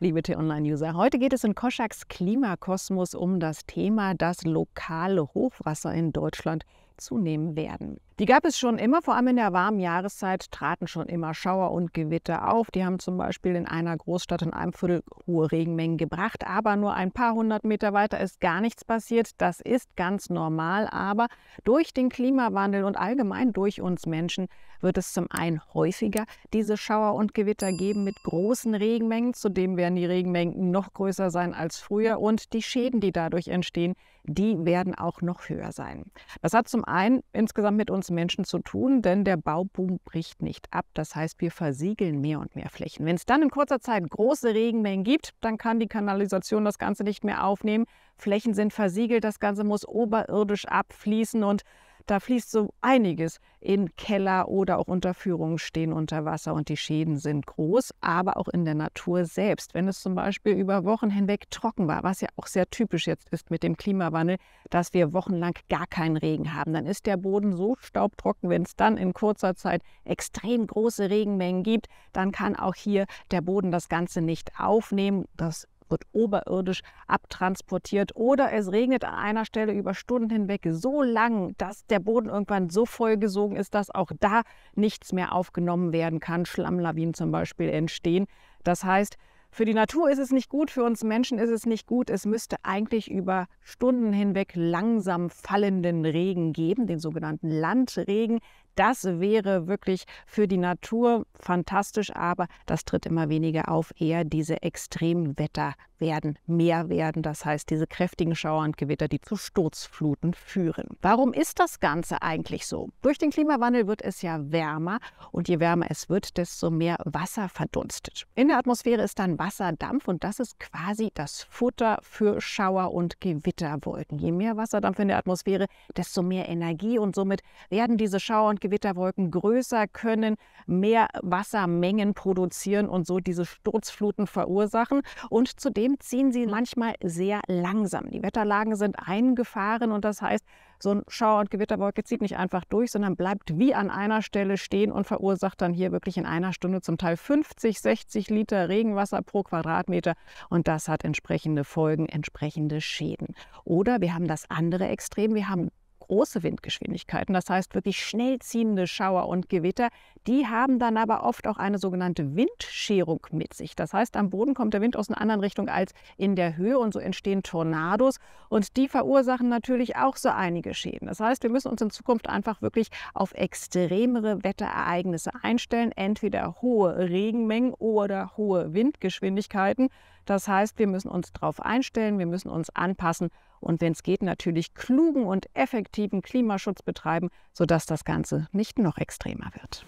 liebe T-Online-User. Heute geht es in Koschaks Klimakosmos um das Thema, dass lokale Hochwasser in Deutschland zunehmen werden. Die gab es schon immer, vor allem in der warmen Jahreszeit traten schon immer Schauer und Gewitter auf. Die haben zum Beispiel in einer Großstadt in einem Viertel hohe Regenmengen gebracht, aber nur ein paar hundert Meter weiter ist gar nichts passiert. Das ist ganz normal, aber durch den Klimawandel und allgemein durch uns Menschen wird es zum einen häufiger diese Schauer und Gewitter geben mit großen Regenmengen. Zudem werden die Regenmengen noch größer sein als früher und die Schäden, die dadurch entstehen, die werden auch noch höher sein. Das hat zum einen insgesamt mit uns Menschen zu tun, denn der Bauboom bricht nicht ab. Das heißt, wir versiegeln mehr und mehr Flächen. Wenn es dann in kurzer Zeit große Regenmengen gibt, dann kann die Kanalisation das Ganze nicht mehr aufnehmen. Flächen sind versiegelt, das Ganze muss oberirdisch abfließen und da fließt so einiges in Keller oder auch Unterführungen stehen unter Wasser und die Schäden sind groß, aber auch in der Natur selbst. Wenn es zum Beispiel über Wochen hinweg trocken war, was ja auch sehr typisch jetzt ist mit dem Klimawandel, dass wir wochenlang gar keinen Regen haben, dann ist der Boden so staubtrocken, wenn es dann in kurzer Zeit extrem große Regenmengen gibt, dann kann auch hier der Boden das Ganze nicht aufnehmen. Das wird oberirdisch abtransportiert oder es regnet an einer Stelle über Stunden hinweg so lang, dass der Boden irgendwann so vollgesogen ist, dass auch da nichts mehr aufgenommen werden kann, Schlammlawinen zum Beispiel entstehen. Das heißt, für die Natur ist es nicht gut, für uns Menschen ist es nicht gut. Es müsste eigentlich über Stunden hinweg langsam fallenden Regen geben, den sogenannten Landregen. Das wäre wirklich für die Natur fantastisch, aber das tritt immer weniger auf. Eher diese Extremwetter werden mehr werden, das heißt diese kräftigen Schauer und Gewitter, die zu Sturzfluten führen. Warum ist das Ganze eigentlich so? Durch den Klimawandel wird es ja wärmer und je wärmer es wird, desto mehr Wasser verdunstet. In der Atmosphäre ist dann Wasserdampf und das ist quasi das Futter für Schauer und Gewitterwolken. Je mehr Wasserdampf in der Atmosphäre, desto mehr Energie und somit werden diese Schauer und und Gewitterwolken größer, können mehr Wassermengen produzieren und so diese Sturzfluten verursachen. Und zudem ziehen sie manchmal sehr langsam. Die Wetterlagen sind eingefahren und das heißt, so ein Schauer- und Gewitterwolke zieht nicht einfach durch, sondern bleibt wie an einer Stelle stehen und verursacht dann hier wirklich in einer Stunde zum Teil 50, 60 Liter Regenwasser pro Quadratmeter. Und das hat entsprechende Folgen, entsprechende Schäden. Oder wir haben das andere Extrem, wir haben große Windgeschwindigkeiten, das heißt wirklich schnell ziehende Schauer und Gewitter, die haben dann aber oft auch eine sogenannte Windscherung mit sich. Das heißt, am Boden kommt der Wind aus einer anderen Richtung als in der Höhe und so entstehen Tornados und die verursachen natürlich auch so einige Schäden. Das heißt, wir müssen uns in Zukunft einfach wirklich auf extremere Wetterereignisse einstellen, entweder hohe Regenmengen oder hohe Windgeschwindigkeiten. Das heißt, wir müssen uns darauf einstellen, wir müssen uns anpassen und wenn es geht, natürlich klugen und effektiven Klimaschutz betreiben, sodass das Ganze nicht noch extremer wird.